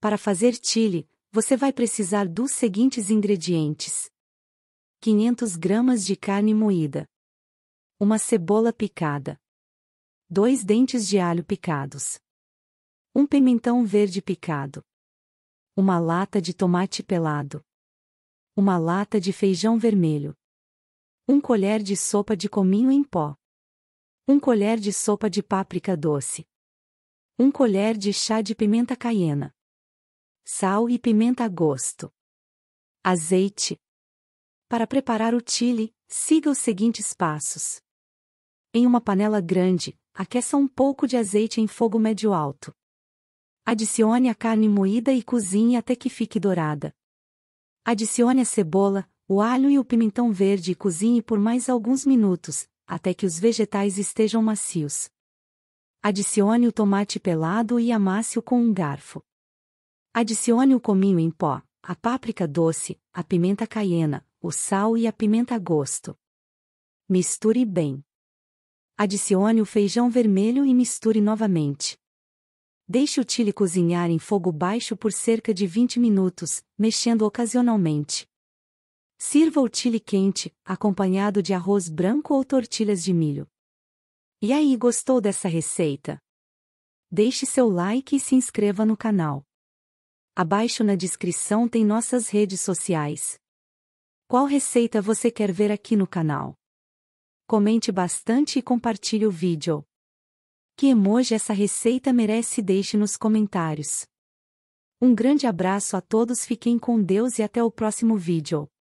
Para fazer chile, você vai precisar dos seguintes ingredientes: 500 gramas de carne moída, uma cebola picada, dois dentes de alho picados, um pimentão verde picado, uma lata de tomate pelado, uma lata de feijão vermelho, um colher de sopa de cominho em pó, um colher de sopa de páprica doce, um colher de chá de pimenta caiena sal e pimenta a gosto. Azeite. Para preparar o chile, siga os seguintes passos. Em uma panela grande, aqueça um pouco de azeite em fogo médio-alto. Adicione a carne moída e cozinhe até que fique dourada. Adicione a cebola, o alho e o pimentão verde e cozinhe por mais alguns minutos, até que os vegetais estejam macios. Adicione o tomate pelado e amasse-o com um garfo. Adicione o cominho em pó, a páprica doce, a pimenta caiena, o sal e a pimenta a gosto. Misture bem. Adicione o feijão vermelho e misture novamente. Deixe o chile cozinhar em fogo baixo por cerca de 20 minutos, mexendo ocasionalmente. Sirva o chile quente, acompanhado de arroz branco ou tortilhas de milho. E aí, gostou dessa receita? Deixe seu like e se inscreva no canal. Abaixo na descrição tem nossas redes sociais. Qual receita você quer ver aqui no canal? Comente bastante e compartilhe o vídeo. Que emoji essa receita merece deixe nos comentários. Um grande abraço a todos, fiquem com Deus e até o próximo vídeo.